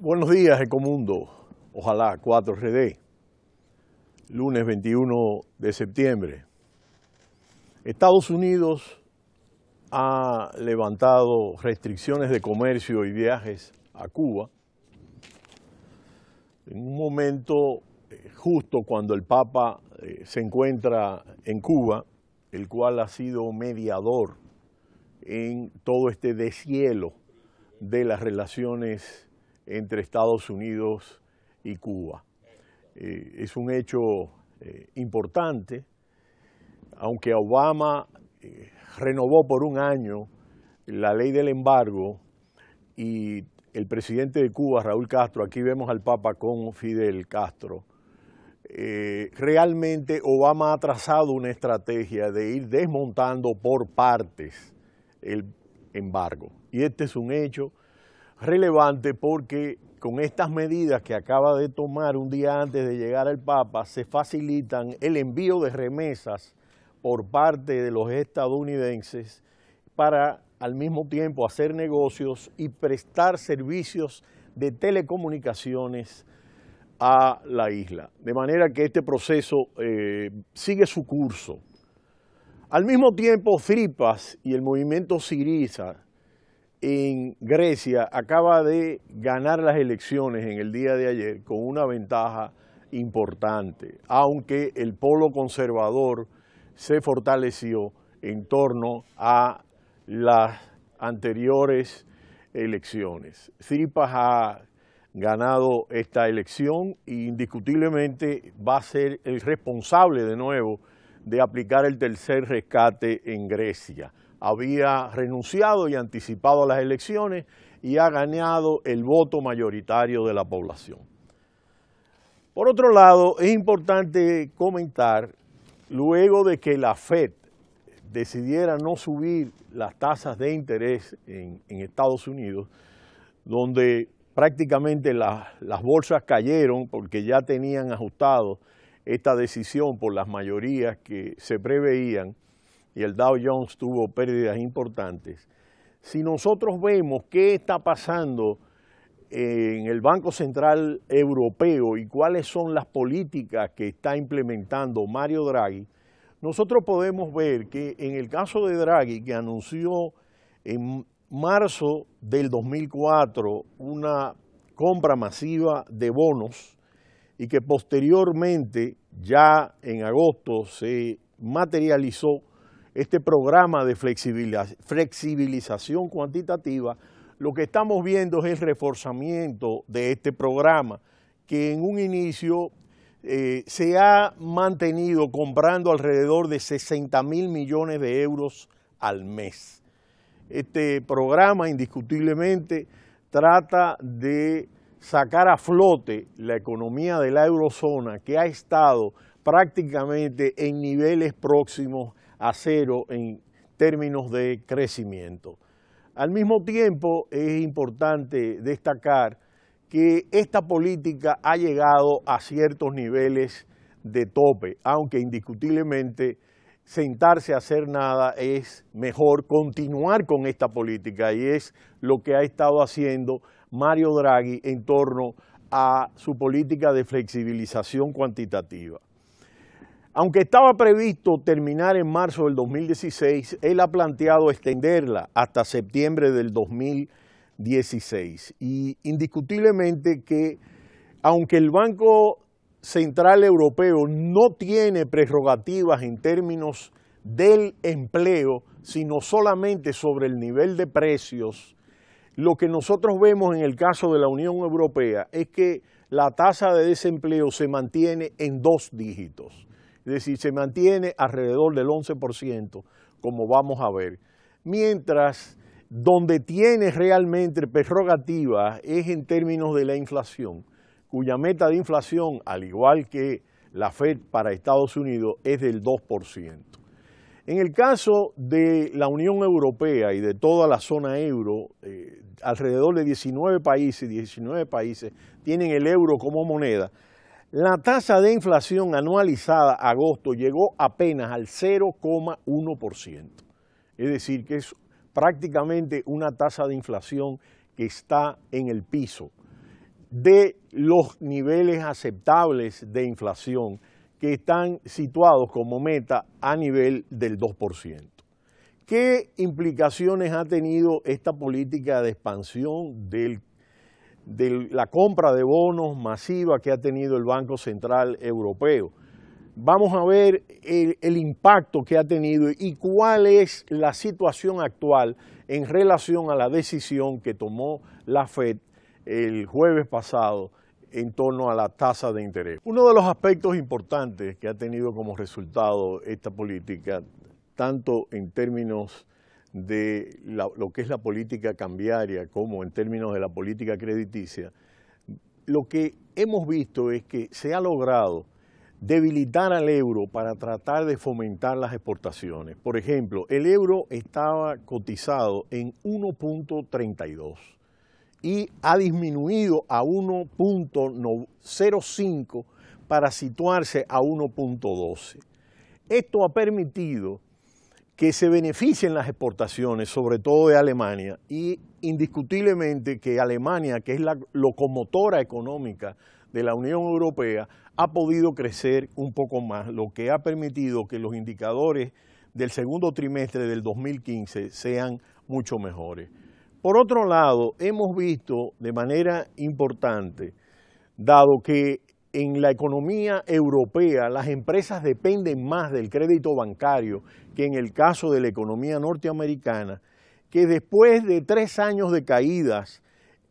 Buenos días, Ecomundo. Ojalá 4RD. Lunes 21 de septiembre. Estados Unidos ha levantado restricciones de comercio y viajes a Cuba en un momento eh, justo cuando el Papa eh, se encuentra en Cuba, el cual ha sido mediador en todo este deshielo de las relaciones entre Estados Unidos y Cuba. Eh, es un hecho importante, aunque Obama renovó por un año la ley del embargo y el presidente de Cuba, Raúl Castro, aquí vemos al Papa con Fidel Castro, eh, realmente Obama ha trazado una estrategia de ir desmontando por partes el embargo. Y este es un hecho relevante porque con estas medidas que acaba de tomar un día antes de llegar al Papa, se facilitan el envío de remesas por parte de los estadounidenses para al mismo tiempo hacer negocios y prestar servicios de telecomunicaciones a la isla. De manera que este proceso eh, sigue su curso. Al mismo tiempo, Fripas y el movimiento Siriza en Grecia acaba de ganar las elecciones en el día de ayer con una ventaja importante, aunque el polo conservador se fortaleció en torno a las anteriores elecciones. Tsipras ha ganado esta elección e indiscutiblemente va a ser el responsable de nuevo de aplicar el tercer rescate en Grecia. Había renunciado y anticipado las elecciones y ha ganado el voto mayoritario de la población. Por otro lado, es importante comentar, luego de que la FED decidiera no subir las tasas de interés en, Estados Unidos, donde prácticamente las bolsas cayeron porque ya tenían ajustado esta decisión por las mayorías que se preveían y el Dow Jones tuvo pérdidas importantes. Si nosotros vemos qué está pasando en el Banco Central Europeo y cuáles son las políticas que está implementando Mario Draghi, nosotros podemos ver que en el caso de Draghi, que anunció en marzo del 2004 una compra masiva de bonos y que posteriormente, ya en agosto, se materializó este programa de flexibilización cuantitativa, lo que estamos viendo es el reforzamiento de este programa, que en un inicio eh, se ha mantenido comprando alrededor de 60 mil millones de euros al mes. Este programa indiscutiblemente trata de sacar a flote la economía de la eurozona que ha estado prácticamente en niveles próximos a cero en términos de crecimiento. Al mismo tiempo es importante destacar que esta política ha llegado a ciertos niveles de tope, aunque indiscutiblemente sentarse a hacer nada es mejor continuar con esta política y es lo que ha estado haciendo Mario Draghi en torno a su política de flexibilización cuantitativa. Aunque estaba previsto terminar en marzo del 2016, él ha planteado extenderla hasta septiembre del 2016 16. Y indiscutiblemente que aunque el Banco Central Europeo no tiene prerrogativas en términos del empleo, sino solamente sobre el nivel de precios, lo que nosotros vemos en el caso de la Unión Europea es que la tasa de desempleo se mantiene en dos dígitos, es decir, se mantiene alrededor del 11%, como vamos a ver, mientras donde tiene realmente prerrogativa es en términos de la inflación, cuya meta de inflación, al igual que la Fed para Estados Unidos, es del 2%. En el caso de la Unión Europea y de toda la zona euro, eh, alrededor de 19 países, 19 países tienen el euro como moneda. La tasa de inflación anualizada agosto llegó apenas al 0,1%. Es decir, que es prácticamente una tasa de inflación que está en el piso de los niveles aceptables de inflación que están situados como meta a nivel del 2%. ¿Qué implicaciones ha tenido esta política de expansión de la compra de bonos masiva que ha tenido el Banco Central Europeo? vamos a ver el, impacto que ha tenido y cuál es la situación actual en relación a la decisión que tomó la Fed el jueves pasado en torno a la tasa de interés. Uno de los aspectos importantes que ha tenido como resultado esta política, tanto en términos de lo que es la política cambiaria como en términos de la política crediticia, lo que hemos visto es que se ha logrado debilitar al euro para tratar de fomentar las exportaciones. Por ejemplo, el euro estaba cotizado en 1.32 y ha disminuido a 1.05 para situarse a 1.12. Esto ha permitido que se beneficien las exportaciones, sobre todo de Alemania, y indiscutiblemente que Alemania, que es la locomotora económica de la Unión Europea ha podido crecer un poco más, lo que ha permitido que los indicadores del segundo trimestre del 2015 sean mucho mejores. Por otro lado, hemos visto de manera importante, dado que en la economía europea las empresas dependen más del crédito bancario que en el caso de la economía norteamericana, que después de tres años de caídas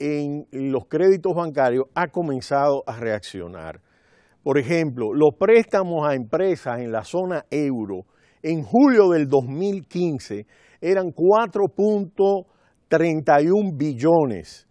en los créditos bancarios ha comenzado a reaccionar. Por ejemplo, los préstamos a empresas en la zona euro en julio del 2015 eran 4.31 billones,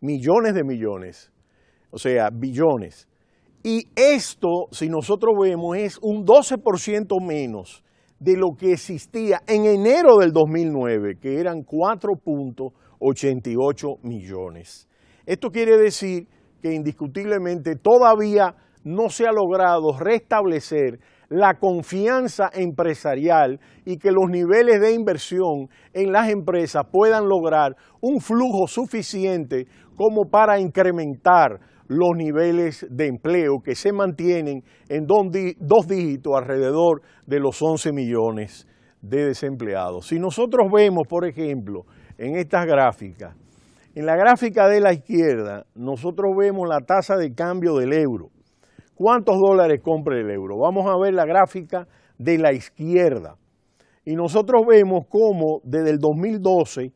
millones de millones, o sea, billones. Y esto, si nosotros vemos, es un 12% menos de lo que existía en enero del 2009, que eran 4.31. 88 millones. Esto quiere decir que indiscutiblemente todavía no se ha logrado restablecer la confianza empresarial y que los niveles de inversión en las empresas puedan lograr un flujo suficiente como para incrementar los niveles de empleo que se mantienen en dos dígitos alrededor de los 11 millones de desempleados. Si nosotros vemos, por ejemplo, en estas gráficas. En la gráfica de la izquierda, nosotros vemos la tasa de cambio del euro. ¿Cuántos dólares compra el euro? Vamos a ver la gráfica de la izquierda. Y nosotros vemos cómo desde el 2012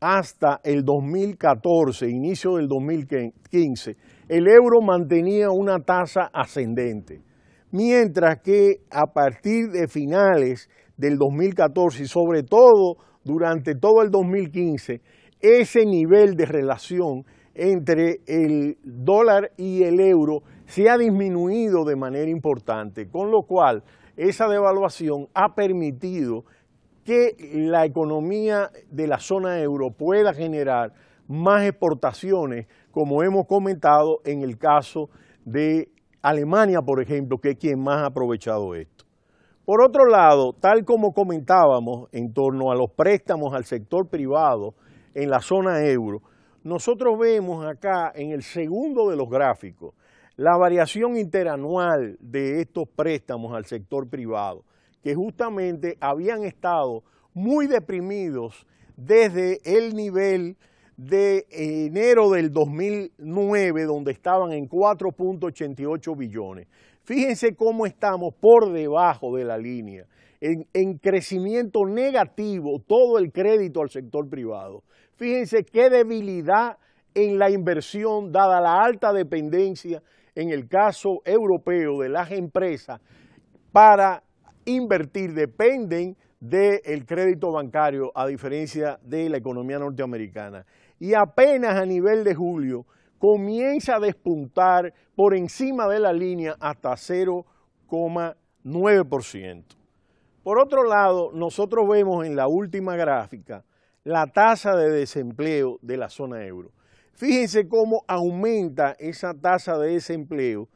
hasta el 2014, inicio del 2015, el euro mantenía una tasa ascendente, mientras que a partir de finales del 2014 y sobre todo durante todo el 2015 ese nivel de relación entre el dólar y el euro se ha disminuido de manera importante, con lo cual esa devaluación ha permitido que la economía de la zona euro pueda generar más exportaciones, como hemos comentado en el caso de Alemania, por ejemplo, que es quien más ha aprovechado esto. Por otro lado, tal como comentábamos en torno a los préstamos al sector privado en la zona euro, nosotros vemos acá en el segundo de los gráficos la variación interanual de estos préstamos al sector privado, que justamente habían estado muy deprimidos desde el nivel de enero del 2009, donde estaban en 4.88 billones. Fíjense cómo estamos por debajo de la línea, en, crecimiento negativo, todo el crédito al sector privado. Fíjense qué debilidad en la inversión, dada la alta dependencia, en el caso europeo, de las empresas para invertir, dependen del crédito bancario, a diferencia de la economía norteamericana. Y apenas a nivel de julio, comienza a despuntar por encima de la línea hasta 0,9%. Por otro lado, nosotros vemos en la última gráfica la tasa de desempleo de la zona euro. Fíjense cómo aumenta esa tasa de desempleo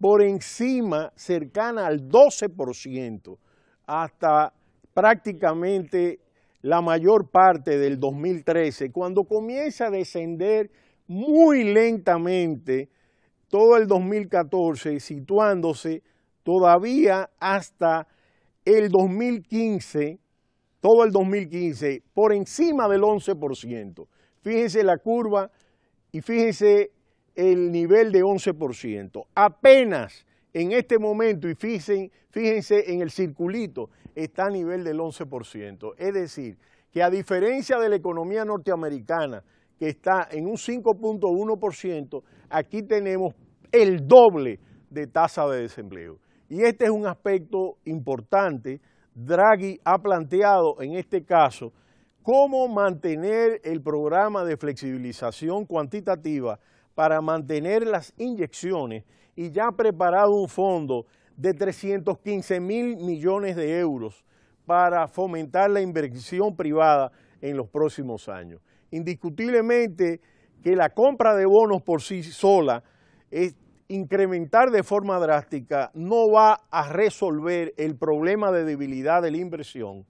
por encima, cercana al 12%, hasta prácticamente la mayor parte del 2013, cuando comienza a descender muy lentamente todo el 2014, situándose todavía hasta el 2015, todo el 2015, por encima del 11%. Fíjense la curva y fíjense el nivel de 11%. Apenas en este momento, y fíjense, fíjense en el circulito, está a nivel del 11%. Es decir, que a diferencia de la economía norteamericana, que está en un 5.1%, aquí tenemos el doble de tasa de desempleo. Y este es un aspecto importante. Draghi ha planteado en este caso cómo mantener el programa de flexibilización cuantitativa para mantener las inyecciones y ya ha preparado un fondo de 315 mil millones de euros para fomentar la inversión privada en los próximos años indiscutiblemente que la compra de bonos por sí sola, es incrementar de forma drástica, no va a resolver el problema de debilidad de la inversión.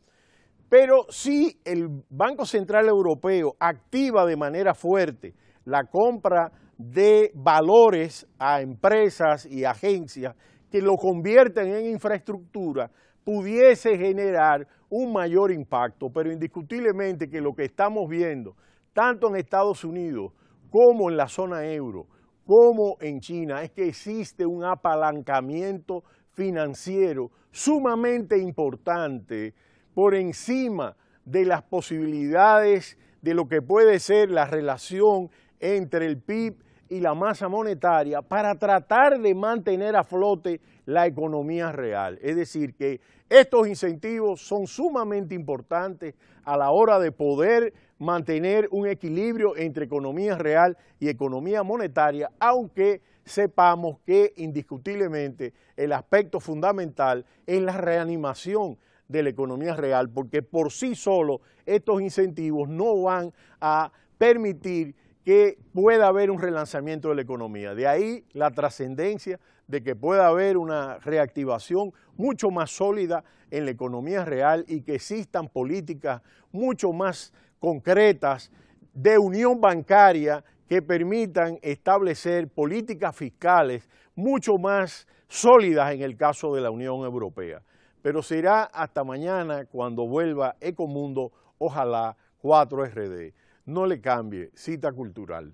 Pero si el Banco Central Europeo activa de manera fuerte la compra de valores a empresas y agencias que lo convierten en infraestructura, pudiese generar un mayor impacto, pero indiscutiblemente que lo que estamos viendo, tanto en Estados Unidos como en la zona euro, como en China, es que existe un apalancamiento financiero sumamente importante por encima de las posibilidades de lo que puede ser la relación entre el PIB y la masa monetaria para tratar de mantener a flote la economía real. Es decir, que estos incentivos son sumamente importantes a la hora de poder mantener un equilibrio entre economía real y economía monetaria, aunque sepamos que indiscutiblemente el aspecto fundamental es la reanimación de la economía real, porque por sí solo estos incentivos no van a permitir que pueda haber un relanzamiento de la economía. De ahí la trascendencia de que pueda haber una reactivación mucho más sólida en la economía real y que existan políticas mucho más concretas de unión bancaria que permitan establecer políticas fiscales mucho más sólidas en el caso de la Unión Europea. Pero será hasta mañana cuando vuelva Ecomundo, ojalá 4RD. No le cambie, cita cultural.